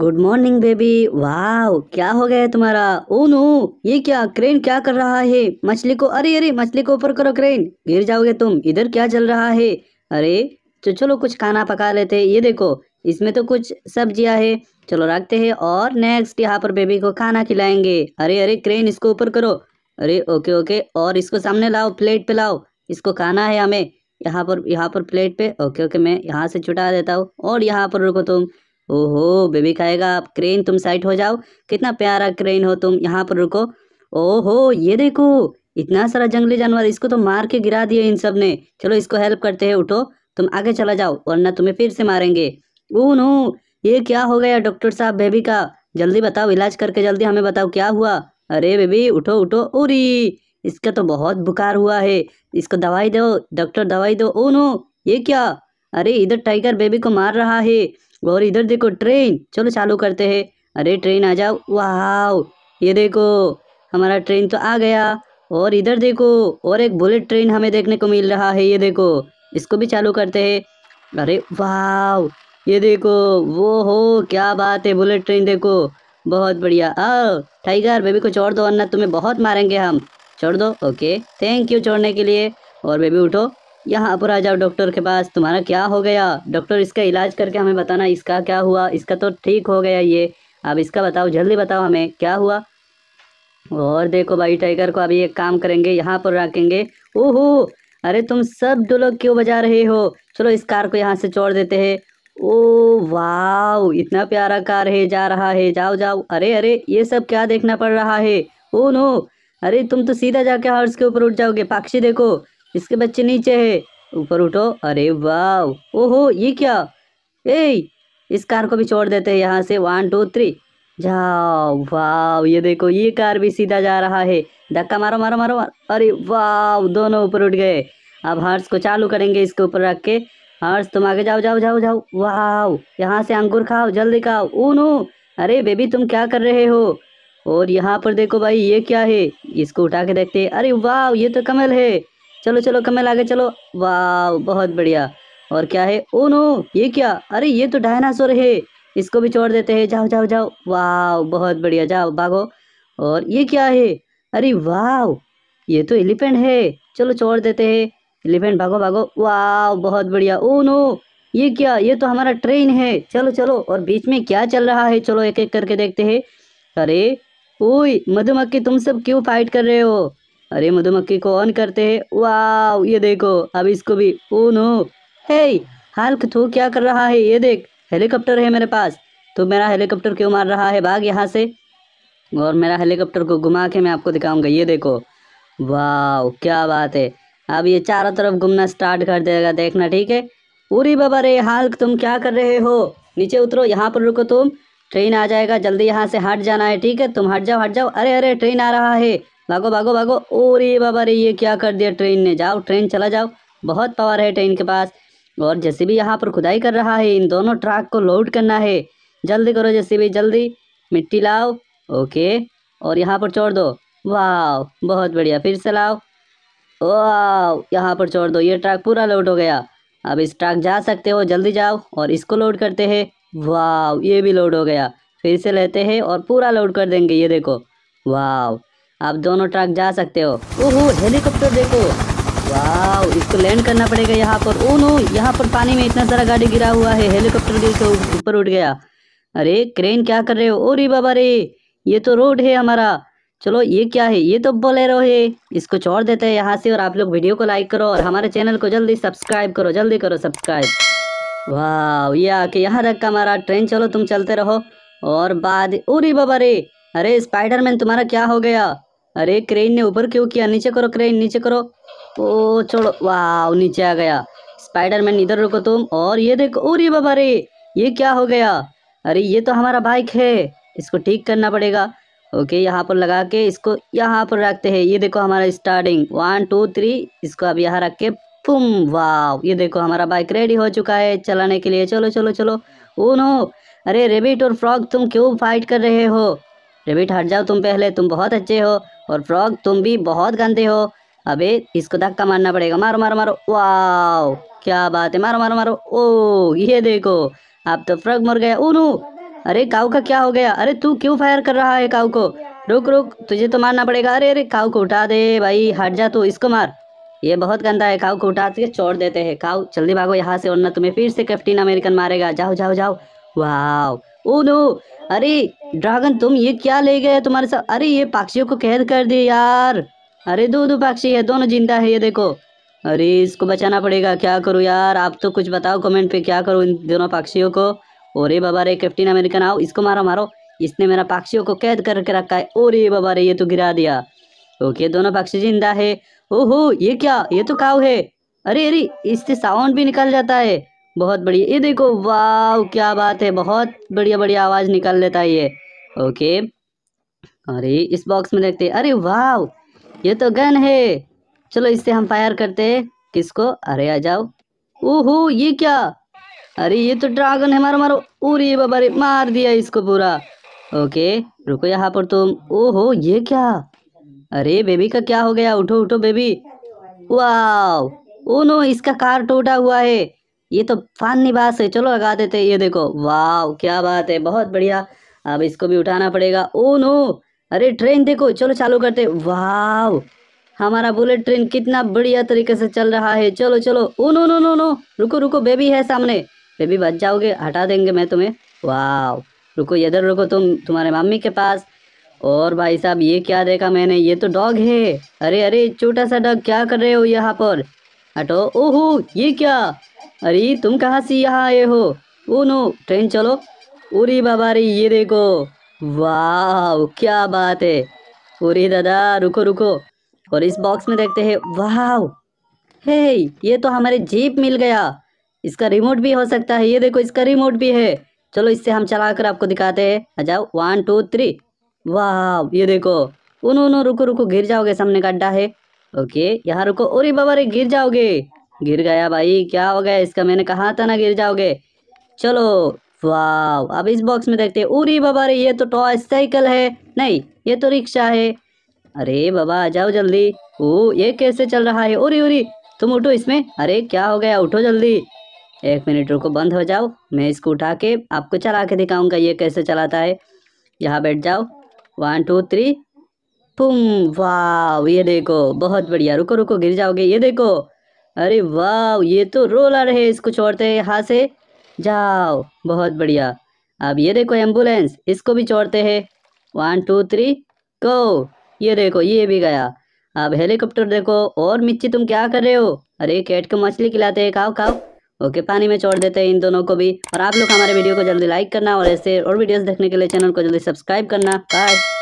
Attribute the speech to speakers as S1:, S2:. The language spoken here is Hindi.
S1: गुड मॉर्निंग बेबी वाह क्या हो गया तुम्हारा ओ oh नो ये क्या क्रेन क्या कर रहा है मछली को अरे अरे मछली को ऊपर करो क्रेन गिर जाओगे तुम इधर क्या चल रहा है अरे तो चलो कुछ खाना पका लेते ये देखो इसमें तो कुछ सब्जियां है चलो रखते हैं और नेक्स्ट यहाँ पर बेबी को खाना खिलाएंगे अरे अरे क्रेन इसको ऊपर करो अरे ओके ओके और इसको सामने लाओ प्लेट पे लाओ इसको खाना है हमें यहाँ पर यहाँ पर प्लेट पे ओके ओके मैं यहाँ से छुटा देता हूँ और यहाँ पर रुको तुम ओहो बेबी कहेगा आप क्रेन तुम साइड हो जाओ कितना प्यारा क्रेन हो तुम यहाँ पर रुको ओहो ये देखो इतना सारा जंगली जानवर इसको तो मार के गिरा दिए इन सब ने चलो इसको हेल्प करते हैं उठो तुम आगे चला जाओ वरना तुम्हें फिर से मारेंगे ओ नो ये क्या हो गया डॉक्टर साहब बेबी का जल्दी बताओ इलाज करके जल्दी हमें बताओ क्या हुआ अरे बेबी उठो उठो ओरी इसका तो बहुत बुखार हुआ है इसको दवाई दो डॉक्टर दवाई दो ओ नो ये क्या अरे इधर टाइगर बेबी को मार रहा है और इधर देखो ट्रेन चलो चालू करते हैं अरे ट्रेन आ जाओ वाह ये देखो हमारा ट्रेन तो आ गया और इधर देखो और एक बुलेट ट्रेन हमें देखने को मिल रहा है ये देखो इसको भी चालू करते हैं अरे वाह ये देखो वो हो क्या बात है बुलेट ट्रेन देखो बहुत बढ़िया आओ टाइगर बेबी को छोड़ दो वरना तुम्हें बहुत मारेंगे हम छोड़ दो ओके थैंक यू छोड़ने के लिए और बेबी उठो यहाँ पर आ जाओ डॉक्टर के पास तुम्हारा क्या हो गया डॉक्टर इसका इलाज करके हमें बताना इसका क्या हुआ इसका तो ठीक हो गया ये अब इसका बताओ जल्दी बताओ हमें क्या हुआ और देखो भाई टाइगर को अभी एक काम करेंगे यहाँ पर रखेंगे ओहो अरे तुम सब लोग क्यों बजा रहे हो चलो इस कार को यहाँ से छोड़ देते हैं ओ वाह इतना प्यारा कार है जा रहा है जाओ जाओ अरे अरे ये सब क्या देखना पड़ रहा है ओ नो अरे तुम तो सीधा जाके हॉर्स के ऊपर उठ जाओगे पाक्षी देखो इसके बच्चे नीचे है ऊपर उठो अरे वाह ओहो ये क्या ए इस कार को भी छोड़ देते हैं यहाँ से वन टू थ्री जाओ वाह ये देखो ये कार भी सीधा जा रहा है धक्का मारो मारो मारो मारो अरे वाह दोनों ऊपर उठ गए अब हर्ष को चालू करेंगे इसके ऊपर रख के हर्ष तुम आगे जाओ जाओ जाओ जाओ वाह यहाँ से अंगूर खाओ जल्दी खाओ ऊन नो अरे बेबी तुम क्या कर रहे हो और यहाँ पर देखो भाई ये क्या है इसको उठा के देखते अरे वाह ये तो कमल है चलो चलो कमल आगे चलो वाह बहुत बढ़िया और क्या है ओ नो ये क्या अरे ये तो डायनासोर है इसको भी छोड़ देते हैं जाओ जाओ जाओ वाह बहुत बढ़िया जाओ भागो और ये क्या है अरे वाह ये तो एलिफेंट है चलो छोड़ देते हैं एलिफेंट भागो भागो वाह बहुत बढ़िया ओ नो ये क्या ये तो हमारा ट्रेन है चलो चलो और बीच में क्या चल रहा है चलो एक एक करके देखते हैं अरे ओ मधुमक्खी तुम सब क्यों फाइट कर रहे हो अरे मधुमक्खी को ऑन करते हैं वाह ये देखो अब इसको भी ओ नो हे हाल्क तू क्या कर रहा है ये देख हेलीकॉप्टर है मेरे पास तो मेरा हेलीकॉप्टर क्यों मार रहा है भाग यहाँ से और मेरा हेलीकॉप्टर को घुमा के मैं आपको दिखाऊंगा ये देखो वाह क्या बात है अब ये चारों तरफ घूमना स्टार्ट कर देगा देखना ठीक है उरी बाबा रे हाल्क तुम क्या कर रहे हो नीचे उतरो यहाँ पर रुको तुम ट्रेन आ जाएगा जल्दी यहाँ से हट जाना है ठीक है तुम हट जाओ हट जाओ अरे अरे ट्रेन आ रहा है भागो भागो भागो ओ रे बाबा रे ये क्या कर दिया ट्रेन ने जाओ ट्रेन चला जाओ बहुत पावर है ट्रेन के पास और जैसे भी यहाँ पर खुदाई कर रहा है इन दोनों ट्रैक को लोड करना है जल्दी करो जैसे भी जल्दी मिट्टी लाओ ओके और यहाँ पर छोड़ दो वाह बहुत बढ़िया फिर से लाओ वाह यहाँ पर छोड़ दो ये ट्रैक पूरा लोड हो गया अब इस ट्रैक जा सकते हो जल्दी जाओ और इसको लोड करते हैं वाह ये भी लोड हो गया फिर से लेते हैं और पूरा लोड कर देंगे ये देखो वाह आप दोनों ट्रक जा सकते हो ओहो हेलीकॉप्टर देखो वाह इसको लैंड करना पड़ेगा यहाँ पर ओ नो यहाँ पर पानी में इतना सारा गाड़ी गिरा हुआ है हेलीकॉप्टर भी के तो ऊपर उठ गया अरे क्रेन क्या कर रहे हो ओ रे बाबा रे ये तो रोड है हमारा चलो ये क्या है ये तो बोलेरो है इसको छोड़ देते हैं यहाँ से और आप लोग वीडियो को लाइक करो और हमारे चैनल को जल्दी सब्सक्राइब करो जल्दी करो सब्सक्राइब वाह ये आके यहाँ रख हमारा ट्रेन चलो तुम चलते रहो और बाद ओ रे बाबा रे अरे स्पाइडरमैन तुम्हारा क्या हो गया अरे क्रेन ने ऊपर क्यों किया नीचे करो क्रेन नीचे करो ओ छोड़ो वाह नीचे आ गया स्पाइडरमैन इधर रुको तुम और ये देखो ओ रे बाबा रे ये क्या हो गया अरे ये तो हमारा बाइक है इसको ठीक करना पड़ेगा ओके यहाँ पर लगा के इसको यहाँ पर रखते हैं ये देखो हमारा स्टार्टिंग वन टू थ्री इसको अब यहाँ रख के पुम वाव ये देखो हमारा बाइक रेडी हो चुका है चलाने के लिए चलो चलो चलो ओ नो अरे रेबिट और फ्रॉग तुम क्यों फाइट कर रहे हो रेबिट हट जाओ तुम पहले तुम बहुत अच्छे हो और फ्रॉग तुम भी बहुत गंदे हो अबे इसको धक्का मारना पड़ेगा मारो मारो मारो वाओ क्या बात है मारो मारो मारो ओ ये देखो आप तो फ्रॉग मर गया ओ अरे काउ का क्या हो गया अरे तू क्यों फायर कर रहा है काउ को रुक रुक तुझे तो मारना पड़ेगा अरे अरे काउ को उठा दे भाई हट जा तू इसको मार ये बहुत गंदा है काउ को उठा के छोड़ देते हैं काउ जल्दी भागो यहाँ से वरना तुम्हें फिर से कैप्टन अमेरिकन मारेगा जाओ जाओ जाओ वाह ओ नो अरे ड्रैगन तुम ये क्या ले गए तुम्हारे साथ अरे ये पक्षियों को कैद कर दे यार अरे दो दो पक्षी है दोनों जिंदा है ये देखो अरे इसको बचाना पड़ेगा क्या करूँ यार आप तो कुछ बताओ कमेंट पे क्या करूँ इन दोनों पक्षियों को और बाबा रे कैप्टन अमेरिकन आओ इसको मारो मारो इसने मेरा पक्षियों को कैद करके रखा है और ये बाबा रे ये तो गिरा दिया ओके दोनों पक्षी जिंदा है ओहो ये क्या ये तो काव है अरे अरे इससे साउंड भी निकल जाता है बहुत बढ़िया ये देखो वाह क्या बात है बहुत बढ़िया बढ़िया आवाज़ निकाल लेता है ये ओके अरे इस बॉक्स में देखते अरे वाह ये तो गन है चलो इससे हम फायर करते हैं किसको अरे आ जाओ ओहो ये क्या अरे ये तो ड्रैगन है मारो मारो उरी बाबा रे मार दिया इसको पूरा ओके रुको यहाँ पर तुम ओहो ये क्या अरे बेबी का क्या हो गया उठो उठो बेबी वाह ओ नो इसका कार टूटा हुआ है ये तो फान निवास है चलो लगा देते ये देखो वाह क्या बात है बहुत बढ़िया अब इसको भी उठाना पड़ेगा ओ नो अरे ट्रेन देखो चलो चालू करते वाह हमारा बुलेट ट्रेन कितना बढ़िया तरीके से चल रहा है चलो चलो oh no no no no रुको रुको बेबी है सामने बेबी बच जाओगे हटा देंगे मैं तुम्हें वाह रुको इधर रुको तुम तुम्हारे मम्मी के पास और भाई साहब ये क्या देखा मैंने ये तो डॉग है अरे अरे छोटा सा डॉग क्या कर रहे हो यहाँ पर हटो ओहो ये क्या अरे तुम कहाँ से यहाँ आए हो ओ नो ट्रेन चलो अरे बाबा रे ये देखो वाह क्या बात है उरे दादा रुको रुको और इस बॉक्स में देखते हैं वाह हे ये तो हमारे जीप मिल गया इसका रिमोट भी हो सकता है ये देखो इसका रिमोट भी है चलो इससे हम चला कर आपको दिखाते हैं आ जाओ वन टू थ्री वाह ये देखो उनो रुको रुको गिर जाओगे सामने गड्ढा है ओके यहाँ रुको अरे बाबा रे गिर जाओगे गिर गया भाई क्या हो गया इसका मैंने कहा था ना गिर जाओगे चलो वाह अब इस बॉक्स में देखते हैं उरी बाबा रे ये तो टॉय साइकिल है नहीं ये तो रिक्शा है अरे बाबा आ जाओ जल्दी ओ ये कैसे चल रहा है उरी उरी तुम उठो इसमें अरे क्या हो गया उठो जल्दी एक मिनट रुको बंद हो जाओ मैं इसको उठा के आपको चला के दिखाऊंगा ये कैसे चलाता है यहाँ बैठ जाओ वन टू थ्री पुम वाह ये देखो बहुत बढ़िया रुको रुको गिर जाओगे ये देखो अरे वाह ये तो रोला रहे इसको छोड़ते यहाँ से जाओ बहुत बढ़िया अब ये देखो एम्बुलेंस इसको भी छोड़ते हैं वन टू थ्री गो ये देखो ये भी गया अब हेलीकॉप्टर देखो और मिच्ची तुम क्या कर रहे हो अरे कैट को मछली खिलाते हैं खाओ खाओ ओके पानी में छोड़ देते हैं इन दोनों को भी और आप लोग हमारे वीडियो को जल्दी लाइक करना और ऐसे और वीडियोस देखने के लिए चैनल को जल्दी सब्सक्राइब करना बाय